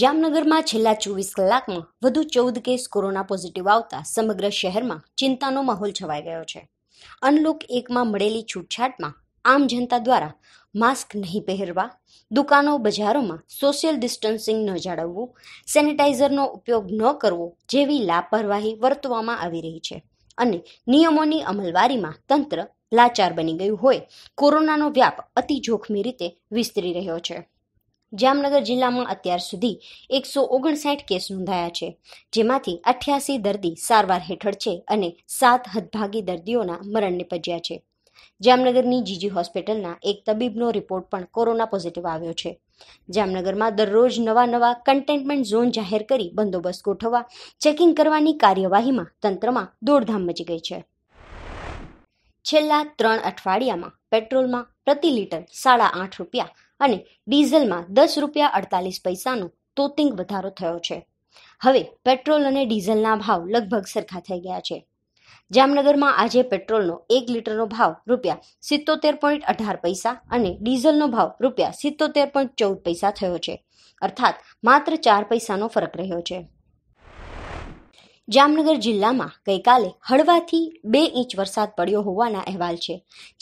જામનગરમાં છેલ્લા ચોવીસ કલાકમાં વધુ ચૌદ કેસ કોરોના પોઝિટિવ આવતા સમગ્ર શહેરમાં ચિંતાનો માહોલ છવાઈ ગયો છે અનલોક એકમાં મળેલી છૂટછાટમાં આમ જનતા દ્વારા માસ્ક નહીં પહેરવા દુકાનો બજારોમાં સોશિયલ ડિસ્ટન્સિંગ ન જાળવવું સેનિટાઈઝરનો ઉપયોગ ન કરવો જેવી લાપરવાહી વર્તવામાં આવી રહી છે અને નિયમોની અમલવારીમાં તંત્ર લાચાર બની ગયું હોય કોરોનાનો વ્યાપ અતિ જોખમી રીતે વિસ્તરી રહ્યો છે જામનગર જિલ્લામાં અત્યાર સુધી એકસો ઓગણસાઠ કેસ નોંધાયા છે જેમાંથી અઠ્યાસી દર્દી સારવાર હેઠળ છે અને સાત હદભાગી દર્દીઓના મરણ નિપજ્યા છે જામનગરની જીજી હોસ્પિટલના એક તબીબનો રિપોર્ટ પણ કોરોના પોઝિટિવ આવ્યો છે જામનગરમાં દરરોજ નવા નવા કન્ટેનમેન્ટ ઝોન જાહેર કરી બંદોબસ્ત ગોઠવવા ચેકિંગ કરવાની કાર્યવાહીમાં તંત્રમાં દોડધામ મચી ગઈ છે છેલ્લા ત્રણ અઠવાડિયામાં પેટ્રોલમાં પ્રતિ લીટર સાડા આઠ રૂપિયા અને ડીઝલમાં દસ રૂપિયા અડતાલીસ પૈસાનો તોતિંગ વધારો થયો છે હવે પેટ્રોલ અને ડીઝલના ભાવ લગભગ સરખા થઈ ગયા છે જામનગરમાં આજે પેટ્રોલનો એક લીટરનો ભાવ રૂપિયા સિત્તોતેર પોઈન્ટ અઢાર પૈસા અને ડીઝલનો ભાવ રૂપિયા સિત્તોતેર પોઈન્ટ ચૌદ પૈસા થયો છે અર્થાત માત્ર ચાર પૈસાનો ફરક રહ્યો છે જામનગર જિલ્લામાં ગઈકાલે હળવાથી બે ઇંચ વરસાદ પડ્યો હોવાના અહેવાલ છે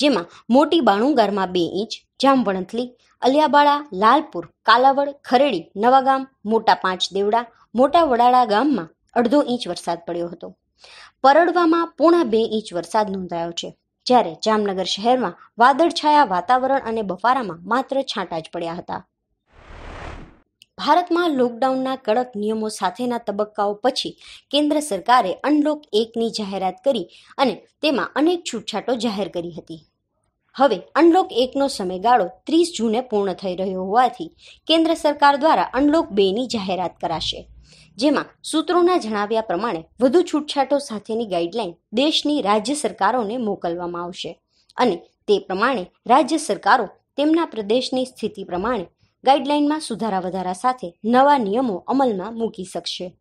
જેમાં મોટી બાણુંગારમાં બે ઇંચ જામવણંથલી અલિયાબાળા લાલપુર કાલાવડ ખરેડી નવાગામ મોટા પાંચ દેવડા મોટા વડાળા ગામમાં અડધો ઇંચ વરસાદ પડ્યો હતો પરડવામાં પોણા બે ઇંચ વરસાદ નોંધાયો છે જ્યારે જામનગર શહેરમાં વાદળછાયા વાતાવરણ અને બફારામાં માત્ર છાંટા જ પડ્યા હતા ભારતમાં લોકડાઉનના કડક નિયમો સાથેના તબક્કાઓ પછી કેન્દ્ર સરકારે અનલોક એકની જાહેરાત કરી અને તેમાં અનેક છૂટછાટો જાહેર કરી હતી હવે અનલોક એકનો સમયગાળો ત્રીસ જૂને પૂર્ણ થઈ રહ્યો હોવાથી કેન્દ્ર સરકાર દ્વારા અનલોક બેની જાહેરાત કરાશે જેમાં સૂત્રોના જણાવ્યા પ્રમાણે વધુ છૂટછાટો સાથેની ગાઈડલાઈન દેશની રાજ્ય સરકારોને મોકલવામાં આવશે અને તે પ્રમાણે રાજ્ય સરકારો તેમના પ્રદેશની સ્થિતિ પ્રમાણે ગાઇડલાઇનમાં સુધારા વધારા સાથે નવા નિયમો અમલમાં મૂકી શકશે